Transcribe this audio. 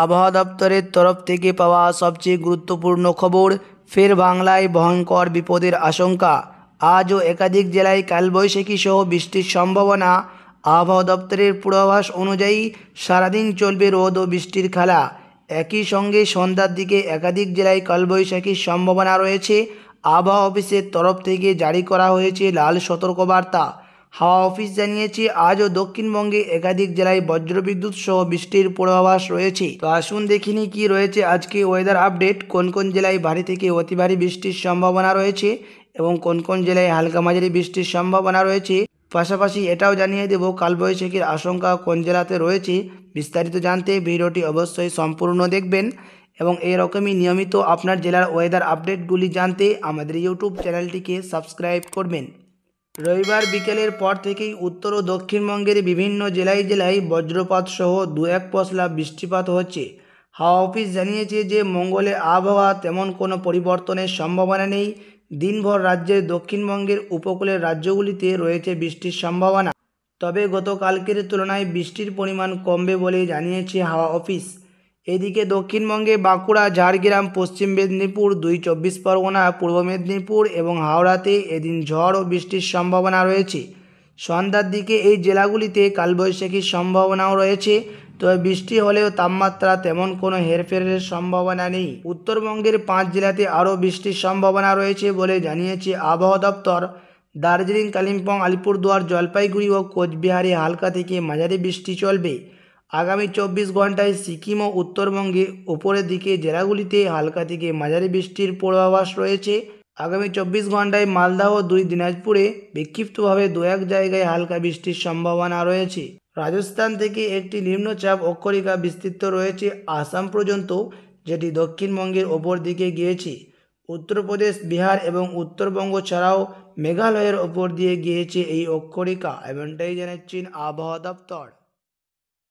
আবহাওয়া দপ্তরের তরফ থেকে পাওয়া সবচেয়ে গুরুত্বপূর্ণ খবর ফের বাংলায় ভয়ঙ্কর বিপদের আশঙ্কা আজও একাধিক জেলায় কালবৈশাখী সহ বৃষ্টির সম্ভাবনা আবহাওয়া দপ্তরের পূর্বাভাস অনুযায়ী সারাদিন চলবে রোদ ও বৃষ্টির খেলা একই সঙ্গে সন্ধ্যার দিকে একাধিক জেলায় কালবৈশাখীর সম্ভাবনা রয়েছে আবহাওয়া অফিসের তরফ থেকে জারি করা হয়েছে লাল সতর্কবার্তা হাওয়া অফিস জানিয়েছে আজও দক্ষিণবঙ্গে একাধিক জেলায় বজ্রবিদ্যুৎ সহ বৃষ্টির পূর্বাভাস রয়েছে তো আসুন দেখিনি কি রয়েছে আজকে ওয়েদার আপডেট কোন কোন জেলায় ভারী থেকে অতি ভারী বৃষ্টির সম্ভাবনা রয়েছে এবং কোন কোন জেলায় হালকা মাঝারি বৃষ্টির সম্ভাবনা রয়েছে পাশাপাশি এটাও জানিয়ে দেব কালবৈশাখীর আশঙ্কা কোন জেলাতে রয়েছে বিস্তারিত জানতে ভিডিওটি অবশ্যই সম্পূর্ণ দেখবেন এবং এরকমই নিয়মিত আপনার জেলার ওয়েদার আপডেটগুলি জানতে আমাদের ইউটিউব চ্যানেলটিকে সাবস্ক্রাইব করবেন রবিবার বিকেলের পর থেকেই উত্তর ও দক্ষিণবঙ্গের বিভিন্ন জেলায় জেলায় বজ্রপাত সহ দু এক পশলা বৃষ্টিপাত হচ্ছে হাওয়া অফিস জানিয়েছে যে মঙ্গলে আবহাওয়া তেমন কোনো পরিবর্তনের সম্ভাবনা নেই দিনভর রাজ্যের দক্ষিণবঙ্গের উপকূলের রাজ্যগুলিতে রয়েছে বৃষ্টির সম্ভাবনা তবে গতকালকের তুলনায় বৃষ্টির পরিমাণ কমবে বলে জানিয়েছে হাওয়া অফিস এদিকে দক্ষিণবঙ্গে বাঁকুড়া ঝাড়গ্রাম পশ্চিম মেদিনীপুর দুই চব্বিশ পরগনা পূর্ব মেদিনীপুর এবং হাওড়াতে এদিন ঝড় ও বৃষ্টির সম্ভাবনা রয়েছে সন্ধ্যার দিকে এই জেলাগুলিতে কালবৈশাখীর সম্ভাবনাও রয়েছে তবে বৃষ্টি হলেও তাপমাত্রা তেমন কোনো হেরফেরের সম্ভাবনা নেই উত্তরবঙ্গের পাঁচ জেলাতে আরও বৃষ্টির সম্ভাবনা রয়েছে বলে জানিয়েছে আবহাওয়া দপ্তর দার্জিলিং কালিম্পং আলিপুরদুয়ার জলপাইগুড়ি ও কোচবিহারে হালকা থেকে মাঝারি বৃষ্টি চলবে আগামী চব্বিশ ঘন্টায় সিকিম ও উত্তরবঙ্গে ওপরের দিকে জেলাগুলিতে হালকা থেকে মাঝারি বৃষ্টির পূর্বাভাস রয়েছে আগামী চব্বিশ ঘন্টায় মালদা ও দুই দিনাজপুরে বিক্ষিপ্তভাবে দু এক জায়গায় হালকা বৃষ্টির সম্ভাবনা রয়েছে রাজস্থান থেকে একটি নিম্নচাপ অক্ষরিকা বিস্তৃত রয়েছে আসাম পর্যন্ত যেটি দক্ষিণবঙ্গের ওপর দিকে গিয়েছে উত্তরপ্রদেশ বিহার এবং উত্তরবঙ্গ ছাড়াও মেঘালয়ের ওপর দিয়ে গিয়েছে এই অক্ষরিকা এমনটাই জানাচ্ছেন আবহাওয়া দপ্তর